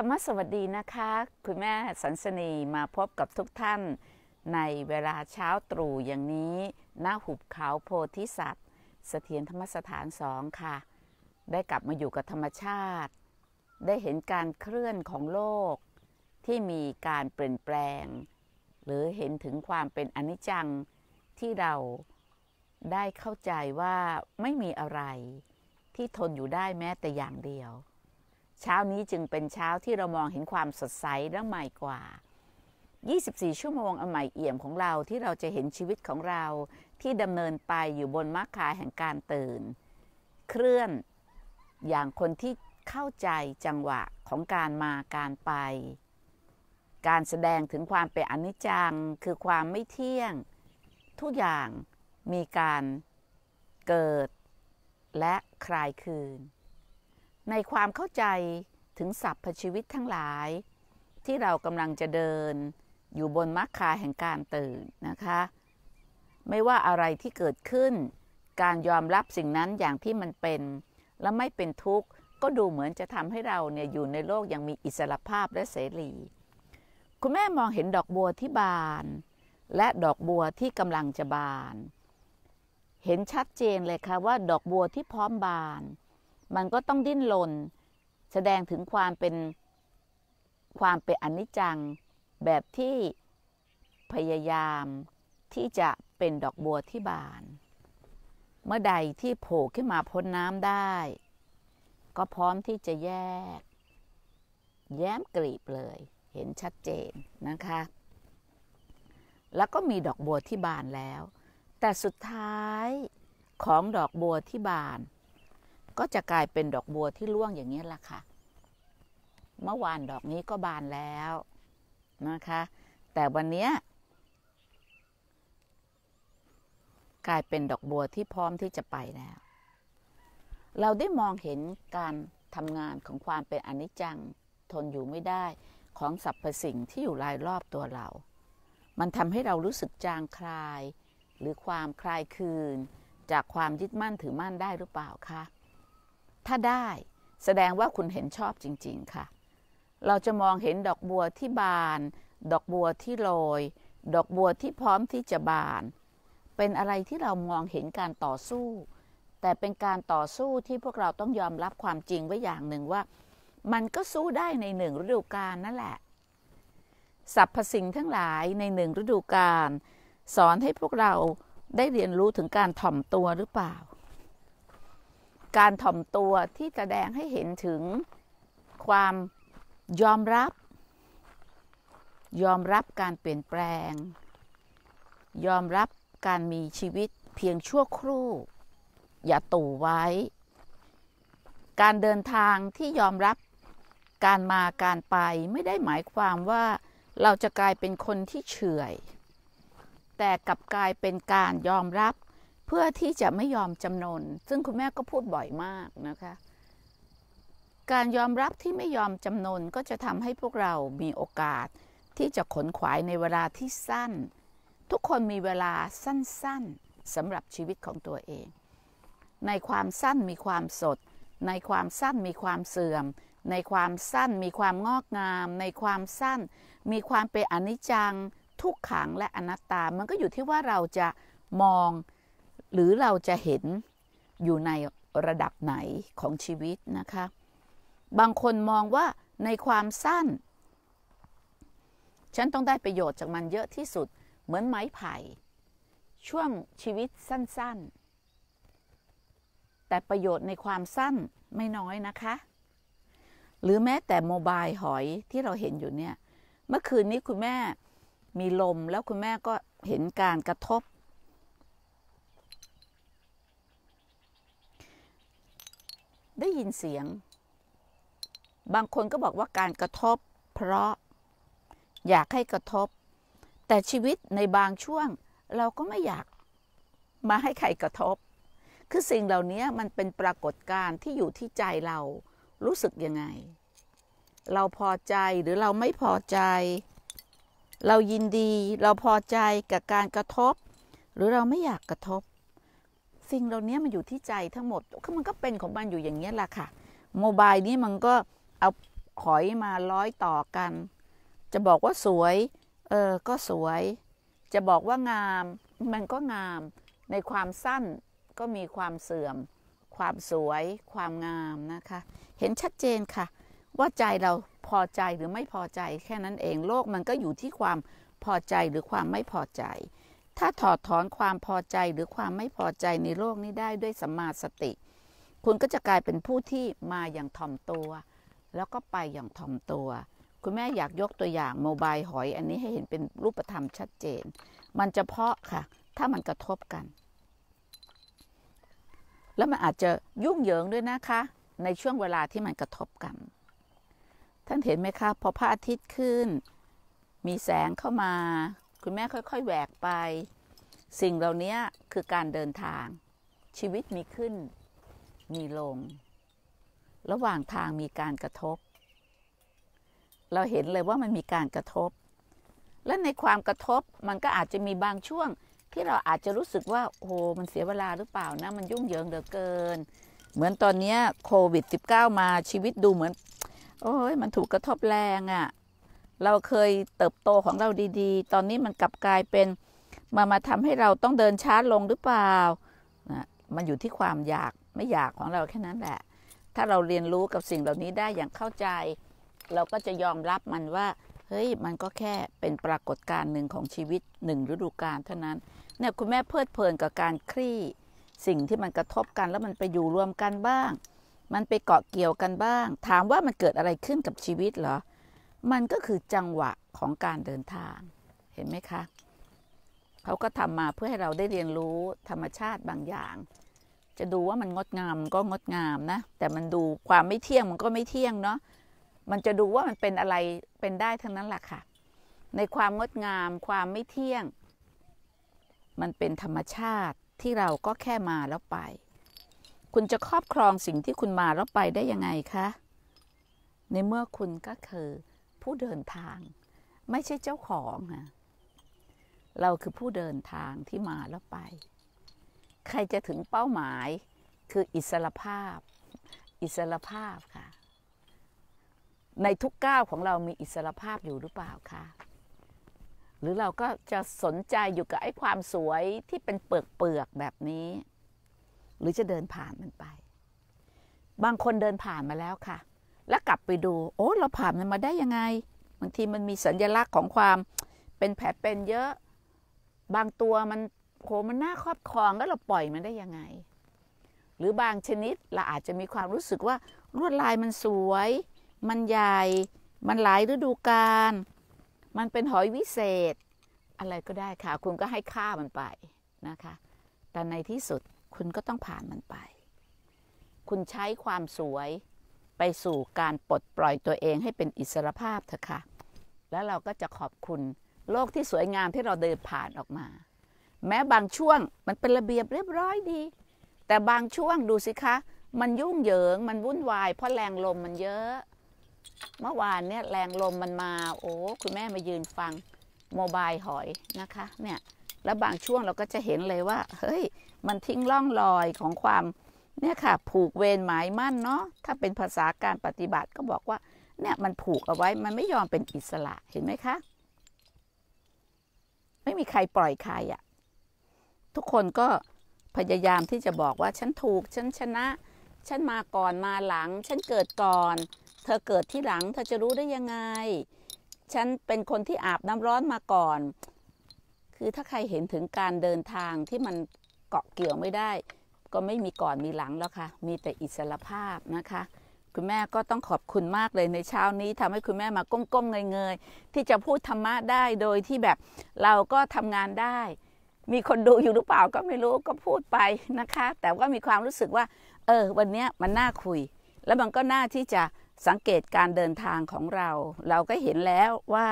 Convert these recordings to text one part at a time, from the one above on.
ธรรมสวัสดีนะคะ คุณแม่สันสนีมาพบกับทุกท่านในเวลาเช้าตรู่อย่างนี้หน้าหุบเขาโพธิสัตว์เสถียรธรรมสถานสองค่ะ ได้กลับมาอยู่กับธรรมชาติ ได้เห็นการเคลื่อนของโลกที่มีการเปลี่ยนแปลง หรือเห็นถึงความเป็นอนิจจัง ที่เราได้เข้าใจว่าไม่มีอะไรที่ทนอยู่ได้แม้แต่อย่างเดียวเช้านี้จึงเป็นเช้าที่เรามองเห็นความสดใสและใหม่กว่า 24 ชั่วโมงอันใหม่เอี่ยมของเราที่เราจะเห็นชีวิตของเราที่ดำเนินไปอยู่บนมรรคาแห่งการตื่น เคลื่อนอย่างคนที่เข้าใจจังหวะของการมาการไป การแสดงถึงความเป็นอนิจจังคือความไม่เที่ยง ทุกอย่างมีการเกิดและคลายคืนในความเข้าใจถึงสรรพชีวิตทั้งหลาย ที่เรากำลังจะเดิน อยู่บนมรรคาแห่งการตื่นนะคะ ไม่ว่าอะไรที่เกิดขึ้น การยอมรับสิ่งนั้นอย่างที่มันเป็น และไม่เป็นทุกข์ก็ดูเหมือนจะทำให้เราเนี่ย อยู่ในโลกอย่างมีอิสรภาพและเสรี คุณแม่มองเห็นดอกบัวที่บาน และดอกบัวที่กำลังจะบาน เห็นชัดเจนเลยค่ะว่าดอกบัวที่พร้อมบานมันก็ต้องดิ้นรนแสดงถึงความเป็นความเป็นอนิจจังแบบที่พยายามที่จะเป็นดอกบัวที่บาน เมื่อใดที่โผล่ขึ้นมาพ้นน้ำได้ ก็พร้อมที่จะแยก แย้มกลีบเลย เห็นชัดเจนนะคะ แล้วก็มีดอกบัวที่บานแล้ว แต่สุดท้ายของดอกบัวที่บานก็จะกลายเป็นดอกบัวที่ร่วงอย่างนี้ล่ะค่ะ เมื่อวานดอกนี้ก็บานแล้วนะคะ แต่วันนี้ กลายเป็นดอกบัวที่พร้อมที่จะไปแล้ว เราได้มองเห็นการทำงานของความเป็นอนิจจังทนอยู่ไม่ได้ ของสรรพสิ่งที่อยู่รายรอบตัวเรา มันทำให้เรารู้สึกจางคลาย หรือความคลายคืน จากความยึดมั่นถือมั่นได้หรือเปล่าคะถ้าได้แสดงว่าคุณเห็นชอบจริงๆค่ะ เราจะมองเห็นดอกบัวที่บาน ดอกบัวที่ลอยดอกบัวที่พร้อมที่จะบาน เป็นอะไรที่เรามองเห็นการต่อสู้ แต่เป็นการต่อสู้ที่พวกเราต้องยอมรับความจริงไว้อย่างหนึ่งว่า มันก็สู้ได้ในหนึ่งฤดูกาลนั่นแหละสรรพสิ่งทั้งหลายในหนึ่งฤดูกาลสอนให้พวกเราได้เรียนรู้ถึงการถ่อมตัวหรือเปล่าการถ่อมตัวที่แสดงให้เห็นถึงความยอมรับ ยอมรับการเปลี่ยนแปลง ยอมรับการมีชีวิตเพียงชั่วครู่ อย่าตู่ไว้ การเดินทางที่ยอมรับการมาการไปไม่ได้หมายความว่าเราจะกลายเป็นคนที่เฉื่อยแต่กลับกลายเป็นการยอมรับเพื่อที่จะไม่ยอมจำนน ซึ่งคุณแม่ก็พูดบ่อยมากนะคะ การยอมรับที่ไม่ยอมจำนน ก็จะทำให้พวกเรามีโอกาส ที่จะขนขวายในเวลาที่สั้น ทุกคนมีเวลาสั้นๆ สำหรับชีวิตของตัวเอง ในความสั้นมีความสด ในความสั้นมีความเสื่อม ในความสั้นมีความงอกงาม ในความสั้นมีความเป็นอนิจจัง ทุกขังและอนัตตา มันก็อยู่ที่ว่าเราจะมองหรือเราจะเห็นอยู่ในระดับไหนของชีวิตนะคะ บางคนมองว่าในความสั้น ฉันต้องได้ประโยชน์จากมันเยอะที่สุดเหมือนไม้ไผ่ ช่วงชีวิตสั้น ๆ แต่ประโยชน์ในความสั้นไม่น้อยนะคะ หรือแม้แต่โมบายหอยที่เราเห็นอยู่เนี่ยเมื่อคืนนี้คุณแม่มีลมแล้วคุณแม่ก็เห็นการกระทบได้ยินเสียง บางคนก็บอกว่าการกระทบ เพราะอยากให้กระทบ แต่ชีวิตในบางช่วงเราก็ไม่อยากมาให้ใครกระทบ คือสิ่งเหล่านี้มันเป็นปรากฏการณ์ที่อยู่ที่ใจเรารู้สึกยังไง เราพอใจหรือเราไม่พอใจ เรายินดี เราพอใจกับการกระทบ หรือเราไม่อยากกระทบสิ่งเหล่านี้มันอยู่ที่ใจทั้งหมดคือมันก็เป็นของมันอยู่อย่างนี้แหละค่ะ โมบายนี้มันก็เอาหอยมาร้อยต่อกัน จะบอกว่าสวย เออ ก็สวย จะบอกว่างาม มันก็งาม ในความสั้นก็มีความเสื่อม ความสวย ความงามนะคะ เห็นชัดเจนค่ะ ว่าใจเราพอใจหรือไม่พอใจ แค่นั้นเอง โลกมันก็อยู่ที่ความพอใจหรือความไม่พอใจถ้าถอดถอนความพอใจหรือความไม่พอใจในโลกนี้ได้ด้วยสัมมาสติคุณก็จะกลายเป็นผู้ที่มาอย่างถ่อมตัว แล้วก็ไปอย่างถ่อมตัว คุณแม่อยากยกตัวอย่างโมบายหอย อันนี้ให้เห็นเป็นรูปธรรมชัดเจน มันจะเพาะค่ะถ้ามันกระทบกัน แล้วมันอาจจะยุ่งเหยิงด้วยนะคะ ในช่วงเวลาที่มันกระทบกัน ท่านเห็นไหมคะพอพระอาทิตย์ขึ้น มีแสงเข้ามาคุณแม่ค่อยๆแหวกไป สิ่งเหล่านี้คือการเดินทางชีวิตมีขึ้นมีลง ระหว่างทางมีการกระทบ เราเห็นเลยว่ามันมีการกระทบ และในความกระทบมันก็อาจจะมีบางช่วงที่เราอาจจะรู้สึกว่าโอ้มันเสียเวลาหรือเปล่านะ มันยุ่งเหยิงเหลือเกิน เหมือนตอนนี้โควิด -19 มาชีวิตดูเหมือน โอ้ยมันถูกกระทบแรงอะ่ะเราเคยเติบโตของเราดีๆ ตอนนี้มันกลับกลายเป็น มามาทำให้เราต้องเดินช้าลงหรือเปล่านะ มันอยู่ที่ความอยากไม่อยากของเราแค่นั้นแหละ ถ้าเราเรียนรู้กับสิ่งเหล่านี้ได้อย่างเข้าใจ เราก็จะยอมรับมันว่า เฮ้ยมันก็แค่เป็นปรากฏการณ์หนึ่งของชีวิตหนึ่ง ฤดูกาลเท่านั้นเนี่ยคุณแม่เพลิดเพลินกับการคลี่สิ่งที่มันกระทบกันแล้วมันไปอยู่รวมกันบ้าง มันไปเกาะเกี่ยวกันบ้าง ถามว่ามันเกิดอะไรขึ้นกับชีวิตเหรอมันก็คือจังหวะของการเดินทาง เห็นไหมคะ เขาก็ทำมาเพื่อให้เราได้เรียนรู้ธรรมชาติบางอย่าง จะดูว่ามันงดงามก็งดงามนะ แต่มันดูความไม่เที่ยงมันก็ไม่เที่ยงเนาะ มันจะดูว่ามันเป็นอะไรเป็นได้ทั้งนั้นแหละค่ะ ในความงดงามความไม่เที่ยง มันเป็นธรรมชาติที่เราก็แค่มาแล้วไป คุณจะครอบครองสิ่งที่คุณมาแล้วไปได้ยังไงคะ ในเมื่อคุณก็คือผู้เดินทางไม่ใช่เจ้าของอะเราคือผู้เดินทางที่มาแล้วไป ใครจะถึงเป้าหมายคืออิสรภาพ อิสรภาพค่ะ ในทุกก้าวของเรามีอิสรภาพอยู่หรือเปล่าคะหรือเราก็จะสนใจอยู่กับไอ้ความสวยที่เป็นเปลือกเปลือกแบบนี้ หรือจะเดินผ่านมันไป บางคนเดินผ่านมาแล้วค่ะแล้วกลับไปดู โอ้เราผ่านมันมาได้ยังไงบางทีมันมีสัญญลักษณ์ของความเป็นแผลเป็นเยอะ บางตัวมันโหมันน่าครอบครองแล้วเราปล่อยมันได้ยังไง หรือบางชนิดเราอาจจะมีความรู้สึกว่าลวดลายมันสวย มันใหญ่ มันหลายฤดูกาลมันเป็นหอยวิเศษ อะไรก็ได้ค่ะ คุณก็ให้ค่ามันไปนะคะ แต่ในที่สุดคุณก็ต้องผ่านมันไป คุณใช้ความสวยไปสู่การปลดปล่อยตัวเองให้เป็นอิสรภาพเถอะค่ะ แล้วเราก็จะขอบคุณ โลกที่สวยงามที่เราเดินผ่านออกมา แม้บางช่วงมันเป็นระเบียบเรียบร้อยดี แต่บางช่วงดูสิคะ มันยุ่งเหยิง มันวุ่นวาย เพราะแรงลมมันเยอะ เมื่อวานเนี่ยแรงลมมันมา โอ้ คุณแม่มายืนฟัง โมบายหอยนะคะ เนี่ย แล้วบางช่วงเราก็จะเห็นเลยว่า เฮ้ย มันทิ้งร่องรอยของความเนี่ยค่ะผูกเวรหมายมั่นเนาะถ้าเป็นภาษาการปฏิบัติก็บอกว่าเนี่ยมันผูกเอาไว้มันไม่ยอมเป็นอิสระเห็นไหมคะ ไม่มีใครปล่อยใครอะทุกคนก็พยายามที่จะบอกว่าฉันถูกฉันชนะฉันมาก่อนมาหลัง ฉันเกิดก่อน เธอเกิดที่หลังเธอจะรู้ได้ยังไงฉันเป็นคนที่อาบน้ำร้อนมาก่อน คือถ้าใครเห็นถึงการเดินทางที่มันเกาะเกี่ยวไม่ได้ก็ไม่มีก่อนมีหลังแล้วค่ะ มีแต่อิสรภาพนะคะ คุณแม่ก็ต้องขอบคุณมากเลยในเช้านี้ ทำให้คุณแม่มาก้มๆเงยๆที่จะพูดธรรมะได้โดยที่แบบเราก็ทำงานได้ มีคนดูอยู่หรือเปล่าก็ไม่รู้ก็พูดไปนะคะ แต่ว่ามีความรู้สึกว่า เออ วันนี้มันน่าคุย แล้วมันก็น่าที่จะสังเกตการเดินทางของเรา เราก็เห็นแล้วว่า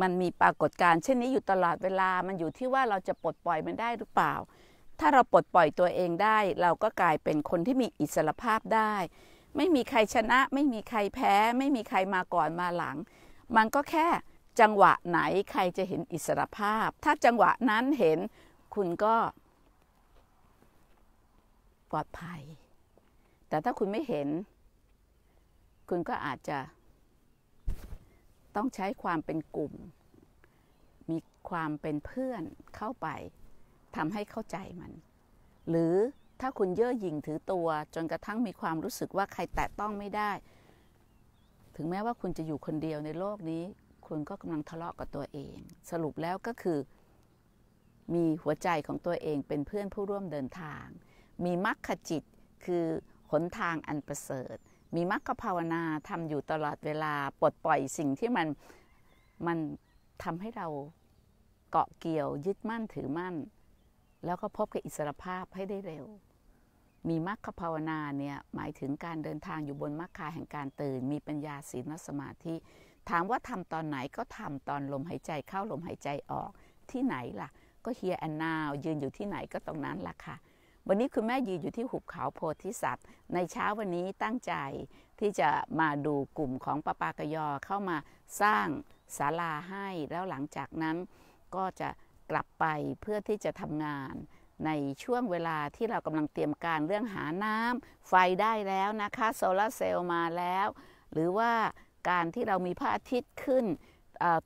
มันมีปรากฏการณ์เช่นนี้อยู่ตลอดเวลามันอยู่ที่ว่าเราจะปลดปล่อยมันได้หรือเปล่าถ้าเราปลดปล่อยตัวเองได้ เราก็กลายเป็นคนที่มีอิสรภาพได้ ไม่มีใครชนะ ไม่มีใครแพ้ ไม่มีใครมาก่อนมาหลัง มันก็แค่จังหวะไหน ใครจะเห็นอิสรภาพ ถ้าจังหวะนั้นเห็น คุณก็ปลอดภัย แต่ถ้าคุณไม่เห็น คุณก็อาจจะต้องใช้ความเป็นกลุ่ม มีความเป็นเพื่อนเข้าไปทำให้เข้าใจมัน หรือถ้าคุณเย่อหยิ่งถือตัว จนกระทั่งมีความรู้สึกว่าใครแตะต้องไม่ได้ ถึงแม้ว่าคุณจะอยู่คนเดียวในโลกนี้ คุณก็กำลังทะเลาะกับตัวเอง สรุปแล้วก็คือมีหัวใจของตัวเองเป็นเพื่อนผู้ร่วมเดินทาง มีมรรคจิตคือหนทางอันประเสริฐ มีมรรคภาวนาทำอยู่ตลอดเวลาปลดปล่อยสิ่งที่มันมันทำให้เราเกาะเกี่ยวยึดมั่นถือมั่นแล้วก็พบกับอิสรภาพให้ได้เร็ว มีมรรคภาวนาเนี่ย หมายถึงการเดินทางอยู่บนมรรคาแห่งการตื่นมีปัญญาศีลสมาธิ ถามว่าทำตอนไหนก็ทำตอนลมหายใจเข้าลมหายใจออกที่ไหนล่ะ ก็เฮียแอนนาวยืนอยู่ที่ไหนก็ตรงนั้นล่ะค่ะ วันนี้คุณแม่ยืนอยู่ที่หุบเขาโพธิสัตว์ ในเช้าวันนี้ตั้งใจที่จะมาดูกลุ่มของปปากยอเข้ามาสร้างศาลาให้แล้วหลังจากนั้นก็จะกลับไปเพื่อที่จะทำงานในช่วงเวลาที่เรากำลังเตรียมการเรื่องหาน้ำไฟได้แล้วนะคะ โซลาเซลล์มาแล้ว หรือว่าการที่เรามีพระอาทิตย์ขึ้น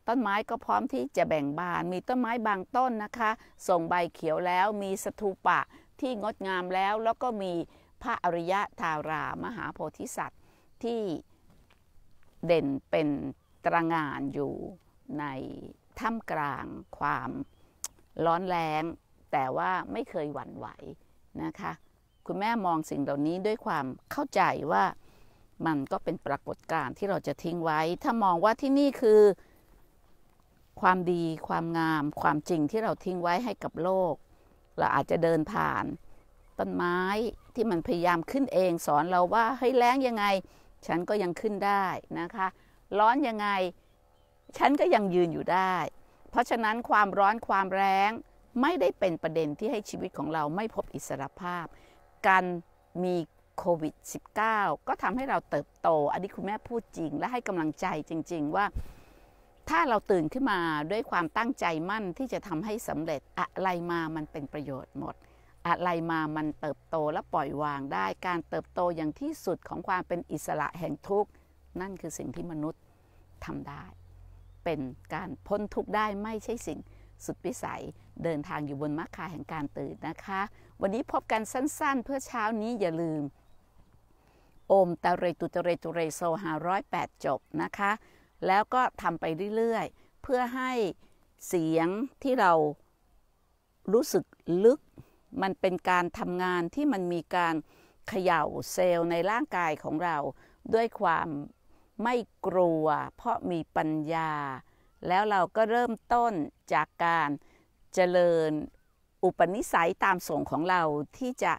ต้นไม้ก็พร้อมที่จะแบ่งบาน มีต้นไม้บางต้นนะคะ ส่งใบเขียวแล้วมีสถูปะที่งดงามแล้ว แล้วก็มีพระอริยะทารามหาโพธิสัตว์ที่เด่นเป็นตรงานอยู่ในท่ามกลางความร้อนแรงแต่ว่าไม่เคยหวั่นไหวนะคะ คุณแม่มองสิ่งเหล่านี้ด้วยความเข้าใจว่ามันก็เป็นปรากฏการณ์ที่เราจะทิ้งไว้ ถ้ามองว่าที่นี่คือ ความดีความงามความจริงที่เราทิ้งไว้ให้กับโลก เราอาจจะเดินผ่านต้นไม้ที่มันพยายามขึ้นเองสอนเราว่าให้แรงยังไงฉันก็ยังขึ้นได้นะคะ ร้อนยังไง ฉันก็ยังยืนอยู่ได้เพราะฉะนั้นความร้อนความแรงไม่ได้เป็นประเด็นที่ให้ชีวิตของเราไม่พบอิสรภาพ การมีโควิด -19 ก็ทำให้เราเติบโตอันนี้คุณแม่พูดจริง และให้กำลังใจจริงๆ ว่าถ้าเราตื่นขึ้นมาด้วยความตั้งใจมั่นที่จะทำให้สำเร็จอะไรมามันเป็นประโยชน์หมด อะไรมามันเติบโตและปล่อยวางได้ การเติบโตอย่างที่สุดของความเป็นอิสระแห่งทุกข์นั่นคือสิ่งที่มนุษย์ทำได้เป็นการพ้นทุกข์ได้ไม่ใช่สิ่งสุดวิสัยเดินทางอยู่บนมรรคาแห่งการตื่นนะคะ วันนี้พบกันสั้น ๆ เพื่อเช้านี้อย่าลืม โอมตะเรตุตะเรตุเรโซหาร้อยแปดจบนะคะ แล้วก็ทำไปเรื่อย ๆ เพื่อให้เสียงที่เรารู้สึกลึกมันเป็นการทำงานที่มันมีการเขย่าเซลล์ในร่างกายของเราด้วยความไม่กลัวเพราะมีปัญญา แล้วเราก็เริ่มต้นจากการเจริญอุปนิสัยตามส่งของเราที่จะ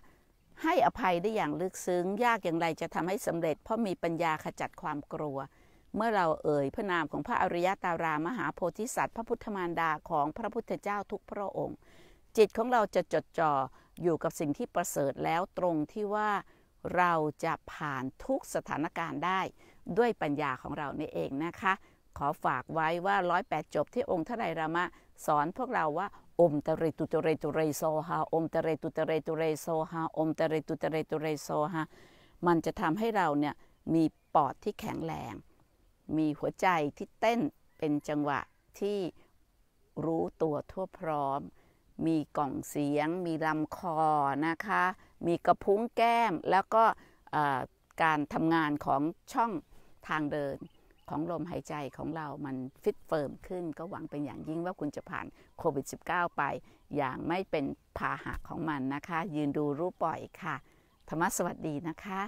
ให้อภัยได้อย่างลึกซึ้งยากอย่างไรจะทำให้สำเร็จ เพราะมีปัญญาขจัดความกลัว เมื่อเราเอ่ยพระนามของพระอริยตารามหาโพธิสัตว์ พระพุทธมารดาของพระพุทธเจ้าทุกพระองค์ จิตของเราจะจดจ่ออยู่กับสิ่งที่ประเสริฐแล้วตรงที่ว่าเราจะผ่านทุกสถานการณ์ได้ด้วยปัญญาของเรานี่เองนะคะ ขอฝากไว้ว่าร้อยแปดจบที่องค์ทนายรามะ สอนพวกเราว่าอมตะเรตุตะเรตุเรโซฮาอมตะเรตุตะเรตุเรโซฮาอมตะเรตุตะเรตุเรโซฮามันจะทำให้เราเนี่ยมีปอดที่แข็งแรงมีหัวใจที่เต้นเป็นจังหวะที่รู้ตัวทั่วพร้อม มีกล่องเสียง มีลำคอนะคะมีกระพุ้งแก้มแล้วก็การทำงานของช่องทางเดินของลมหายใจของเรามันฟิตเฟิร์มขึ้นก็หวังเป็นอย่างยิ่งว่าคุณจะผ่านโควิด -19 ไปอย่างไม่เป็นพาหะของมันนะคะ ยืนดูรูปปล่อยค่ะ ธรรมสวัสดีนะคะ